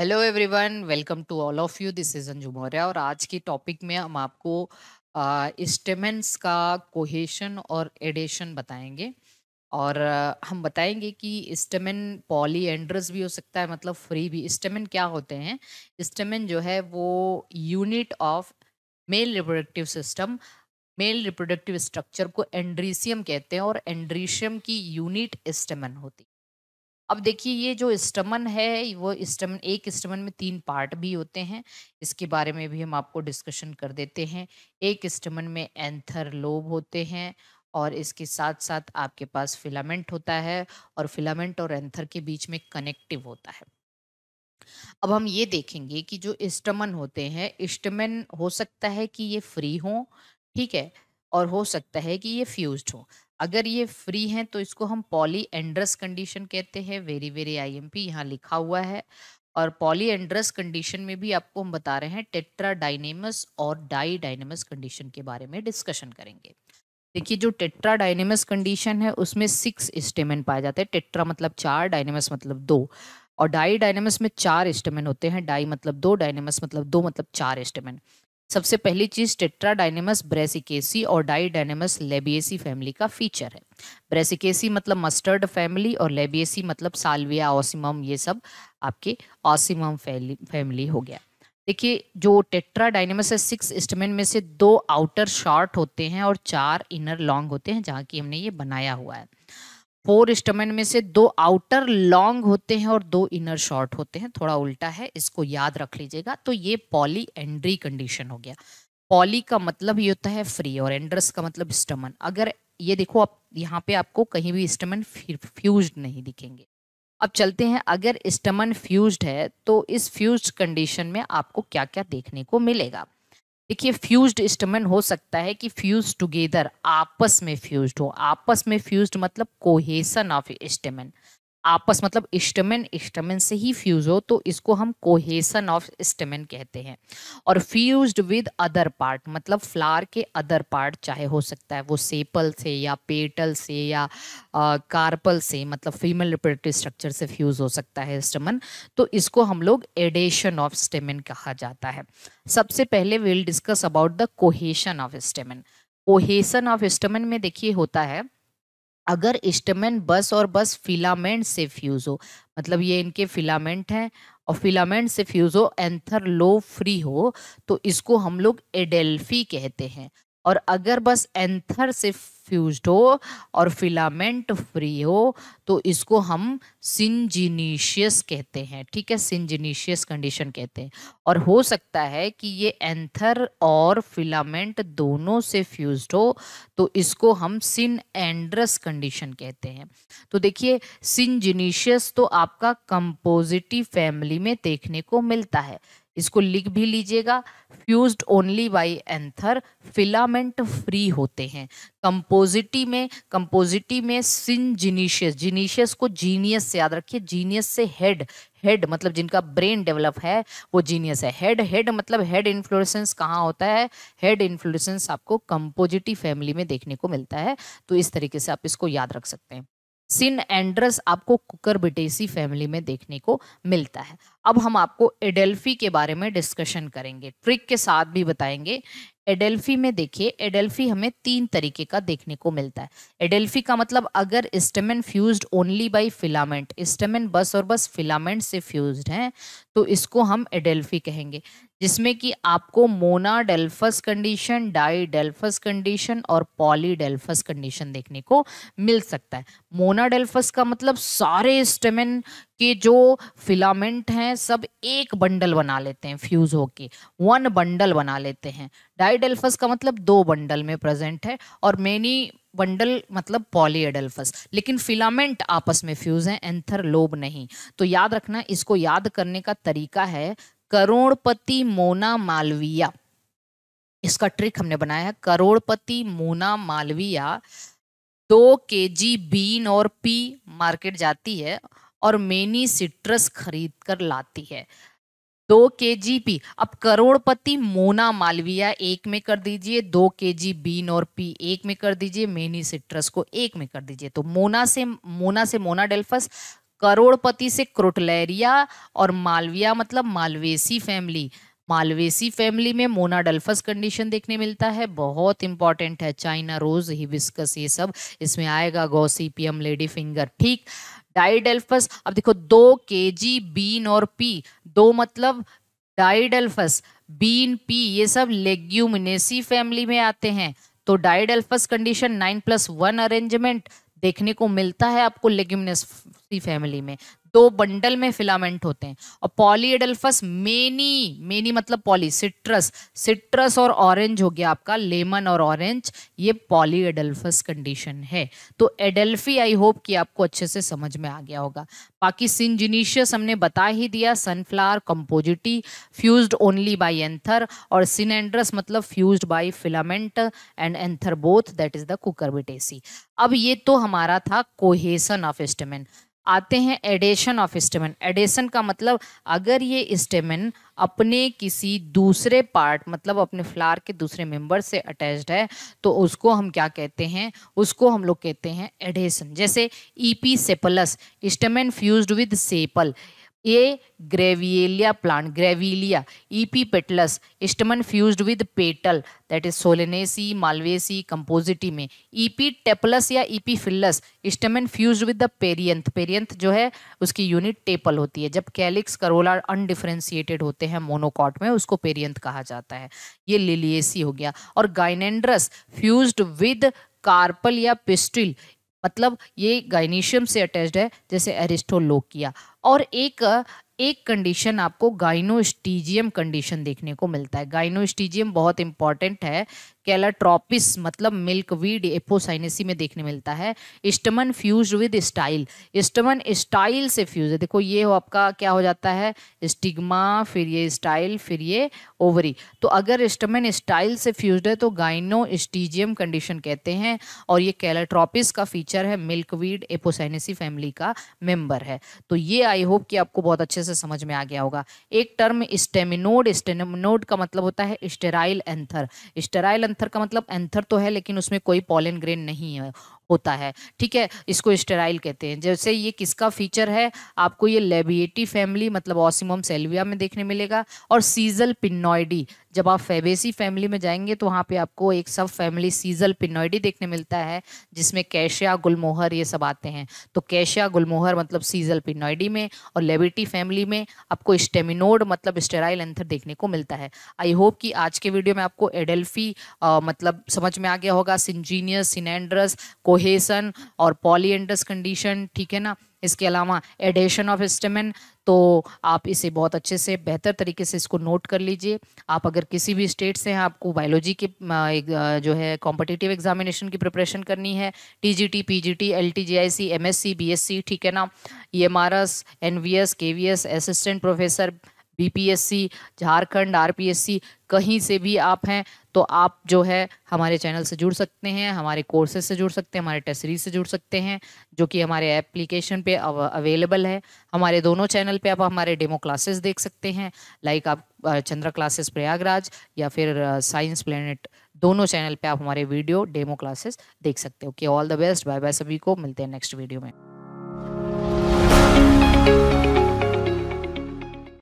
hello everyone welcome to all of you this is Anju Maurya और आज की टॉपिक में हम आपको uh, का कोहेशन और एडेशन बताएंगे और uh, हम बताएंगे कि पॉली एंड्रस भी हो सकता है मतलब फ्री भी इस्टेमिन क्या होते हैं इस्टेमिन जो है वो unit of male reproductive system male reproductive structure को एंड्रीशियम कहते हैं और एंड्रीशियम की यूनिट इस्टेमिन होती अब देखिए ये जो स्टमन है वो स्टमन एक स्टमन में तीन पार्ट भी होते हैं इसके बारे में भी हम आपको डिस्कशन कर देते हैं एक स्टमन में एंथर लोब होते हैं और इसके साथ साथ आपके पास फिलामेंट होता है और फिलामेंट और एंथर के बीच में कनेक्टिव होता है अब हम ये देखेंगे कि जो स्टमन होते हैं स्टमन हो सकता है कि ये फ्री हो ठीक है और हो सकता है कि ये फ्यूज्ड हो अगर ये फ्री हैं तो इसको हम पॉली एंड्रस कंडीशन कहते हैं वेरी वेरी आईएमपी यहाँ लिखा हुआ है और पॉली एंड्रस कंडीशन में भी आपको हम बता रहे हैं टेट्रा डायनेमस और डाई डायनेमस कंडीशन के बारे में डिस्कशन करेंगे देखिए जो टेट्रा डाइनेमस कंडीशन है उसमें सिक्स स्टेमेन पाए जाते हैं टेट्रा मतलब चार डायनेमस मतलब दो और डाई डायनेमस में चार स्टेमेन होते हैं डाई मतलब दो डायनेमस मतलब दो मतलब चार स्टेमेन सबसे पहली चीज टेट्राडाइनेमस ब्रेसिकेसी और डाईडाइनेमस लेबियसी फैमिली का फीचर है ब्रेसिकेसी मतलब मस्टर्ड फैमिली और लेबियसी मतलब सालविया ऑसिमम ये सब आपके ऑसिमम फैमिली हो गया देखिए जो टेट्राडाइनेमस है सिक्स स्टमेन में से दो आउटर शॉर्ट होते हैं और चार इनर लॉन्ग होते हैं जहाँ की हमने ये बनाया हुआ है फोर स्टमन में से दो आउटर लॉन्ग होते हैं और दो इनर शॉर्ट होते हैं थोड़ा उल्टा है इसको याद रख लीजिएगा तो ये पॉली एंड्री कंडीशन हो गया पॉली का मतलब ये होता है फ्री और एंड्रस का मतलब स्टमन अगर ये देखो आप यहाँ पे आपको कहीं भी स्टमन फ्यूज नहीं दिखेंगे अब चलते हैं अगर स्टमन फ्यूज है तो इस फ्यूज कंडीशन में आपको क्या क्या देखने को मिलेगा देखिए फ्यूज्ड स्टमन हो सकता है कि फ्यूज टुगेदर आपस में फ्यूज्ड हो आपस में फ्यूज्ड मतलब कोहेसन ऑफ स्टमन आपस मतलब स्टमन इस्टमिन से ही फ्यूज हो तो इसको हम कोहेसन ऑफ स्टेमिन कहते हैं और फ्यूज्ड विद अदर पार्ट मतलब फ्लावर के अदर पार्ट चाहे हो सकता है वो सेपल से या पेटल से या आ, कार्पल से मतलब फीमेल रिपोर्टिव स्ट्रक्चर से फ्यूज हो सकता है स्टेमन तो इसको हम लोग एडेशन ऑफ स्टेमिन कहा जाता है सबसे पहले will discuss about the cohesion of stamen cohesion of stamen में देखिए होता है अगर स्टमेंट बस और बस फिलामेंट से फ्यूज हो मतलब ये इनके फिलामेंट हैं और फिलामेंट से फ्यूज हो एंथर लो फ्री हो तो इसको हम लोग एडेल्फी कहते हैं और अगर बस एंथर से फ्यूज हो और फिलामेंट फ्री हो तो इसको हम सिंजिनीशियस कहते हैं ठीक है सिंजिनीशियस कंडीशन कहते हैं और हो सकता है कि ये एंथर और फिलामेंट दोनों से फ्यूज्ड हो तो इसको हम सिन एंड्रस कंडीशन कहते हैं तो देखिए सिंजिनीशियस तो आपका कंपोजिटिव फैमिली में देखने को मिलता है इसको लिख भी लीजिएगा fused only by anther filament free होते हैं कंपो कंपोजिटी में कंपोजिटी में सिन जीनीशियस जीनीशियस को जीनियस से याद रखिए जीनियस से हेड हेड मतलब जिनका ब्रेन डेवलप है वो जीनियस है हेड हेड मतलब हेड इन्फ्लुएंस कहाँ होता है हेड इन्फ्लुएंस आपको कंपोजिटी फैमिली में देखने को मिलता है तो इस तरीके से आप इसको याद रख सकते हैं सिन एंड्रस आपको कुकर बिटेसी फैमिली में देखने को मिलता है अब हम आपको एडेल्फी के बारे में डिस्कशन करेंगे ट्रिक के साथ भी बताएंगे एडेल्फी में देखिए एडेल्फी हमें तीन तरीके का देखने को मिलता है एडेल्फी का मतलब अगर stamen fused only by filament stamen बस और बस फिलामेंट से फ्यूज्ड हैं तो इसको हम एडेल्फी कहेंगे जिसमें कि आपको मोनाडेल्फस कंडीशन डाईडेल्फस कंडीशन और पॉलीडेल्फस कंडीशन देखने को मिल सकता है मोनाडेल्फस का मतलब सारे स्टेमिन के जो फिलामेंट हैं सब एक बंडल बना लेते हैं फ्यूज होके वन बंडल बना लेते हैं डाईडेल्फस का मतलब दो बंडल में प्रेजेंट है और मेनी बंडल मतलब पॉलीएडल्फस लेकिन फिलामेंट आपस में फ्यूज हैं एंथर लोब नहीं तो याद रखना इसको याद करने का तरीका है करोड़पति मोना मालविया इसका ट्रिक हमने बनाया है करोड़पति मोना मालविया दो के जी बीन और पी मार्केट जाती है और मेनी सिट्रस खरीद कर लाती है दो के जी पी अब करोड़पति मोना मालविया एक में कर दीजिए दो के जी बीन और पी एक में कर दीजिए मेनी सिट्रस को एक में कर दीजिए तो मोना से मोना से मोना डेल्फस करोड़पति से क्रोटलेरिया और मालविया मतलब मालवेसी फैमिली मालवेसी फैमिली में मोना डल्फस कंडीशन देखने मिलता है बहुत इंपॉर्टेंट है चाइना रोज हिबिस्कस ये सब इसमें आएगा गौसीपियम लेडी फिंगर ठीक डाइडल्फस अब देखो दो के जी बीन और पी दो मतलब डाइडल्फस बीन पी ये सब लेग्यूमिनेसी फैमिली में आते हैं तो diadelphous condition nine plus one arrangement देखने को मिलता है आपको लेग्यूमिनेस फैमिली में दो बंडल में फिलामेंट होते हैं और पॉलीएडल्फस मेनी मेनी मतलब पॉली सिट्रस सिट्रस और ऑरेंज हो गया आपका लेमन और ऑरेंज ये पॉलीएडल्फस कंडीशन है तो एडल्फी आई होप कि आपको अच्छे से समझ में आ गया होगा बाकी सिंजिनीशियस हमने बता ही दिया sunflower Compositae fused only by anther और सिनेंड्रस मतलब fused by filament and anther both that is the Cucurbitaceae अब ये तो हमारा था कोहेसन ऑफ स्टेमेन आते हैं adhesion addition of stamen addition का मतलब अगर ये स्टेमिन अपने किसी दूसरे पार्ट मतलब अपने फ्लावर के दूसरे मेंबर से अटैच्ड है तो उसको हम क्या कहते हैं उसको हम लोग कहते हैं एडेशन जैसे episepalous stamen fused with sepal a Grevillea plant Grevillea epipetalous stamen fused with petal that is Solanaceae Malvaceae Compositae में ईपी e टेपलस या epiphyllous stamen fused with the perianth perianth जो है उसकी unit tepal होती है जब calyx Corolla undifferentiated होते हैं मोनोकॉट में उसको पेरियंथ कहा जाता है ये लिलिएसी हो गया और गाइनेंड्रस फ्यूज्ड विद कार्पल या पिस्टिल मतलब ये गाइनीशियम से अटैच्ड है जैसे एरिस्टोलोकिया और एक एक कंडीशन आपको गाइनोस्टीजियम कंडीशन देखने को मिलता है गाइनोस्टीजियम बहुत इंपॉर्टेंट है कैलाट्रोपिस मतलब मिल्क वीड एपोसाइनेसी में देखने मिलता है stamen fuse with style stamen style से फ्यूज है देखो ये हो आपका क्या हो जाता है स्टिग्मा फिर ये स्टाइल फिर ये ओवरी तो अगर स्टमन स्टाइल से फ्यूज है तो गाइनोस्टीजियम कंडीशन कहते हैं और ये कैलाट्रोपिस का फीचर है मिल्क वीड एपोसाइनेसी फैमिली का मेम्बर है तो ये आई होप कि आपको बहुत अच्छे से समझ में आ गया होगा एक टर्म स्टेमिनोड स्टेमिनोड का मतलब होता है स्टेराइल एंथर स्टेराइल एंथर का मतलब एंथर तो है लेकिन उसमें कोई पॉलिन ग्रेन नहीं है होता है ठीक है इसको स्टेराइल कहते हैं जैसे ये किसका फीचर है आपको ये लेबिएटी फैमिली मतलब ऑसिमम सेल्विया में देखने मिलेगा और सीजल पिन्नॉइडी जब आप फेबेसी फैमिली में जाएंगे तो वहाँ पे आपको एक सब फैमिली सीजल पिन्नॉइडी देखने मिलता है जिसमें कैशिया गुलमोहर ये सब आते हैं तो कैशिया गुलमोहर मतलब सीजल पिन्नॉइडी में और लेबिटी फैमिली में आपको स्टेमिनोड मतलब स्टेराइल एंथर देखने को मिलता है आई होप कि आज के वीडियो में आपको एडेल्फी आ, मतलब समझ में आ गया होगा सिंजीनियस सिनेंड्रस को कोहेसन और पॉलीएंडस कंडीशन ठीक है ना इसके अलावा एडेशन ऑफ स्टेमिन तो आप इसे बहुत अच्छे से बेहतर तरीके से इसको नोट कर लीजिए आप अगर किसी भी स्टेट से हैं आपको बायोलॉजी के जो है कॉम्पिटिटिव एग्जामिनेशन की प्रिपरेशन करनी है TGT PGT LT GIC MSc BSc ठीक है ना EMRS NVS KVS assistant professor BPSC Jharkhand RPSC कहीं से भी आप हैं तो आप जो है हमारे चैनल से जुड़ सकते हैं हमारे कोर्सेज से जुड़ सकते हैं हमारे टेस्ट सीरीज से जुड़ सकते हैं जो कि हमारे एप्लीकेशन पे अवेलेबल है हमारे दोनों चैनल पे आप हमारे डेमो क्लासेस देख सकते हैं लाइक आप चंद्रा क्लासेस प्रयागराज या फिर साइंस प्लेनेट दोनों चैनल पे आप हमारे वीडियो डेमो क्लासेस देख सकते हो okay all the best bye bye सभी को मिलते हैं नेक्स्ट वीडियो में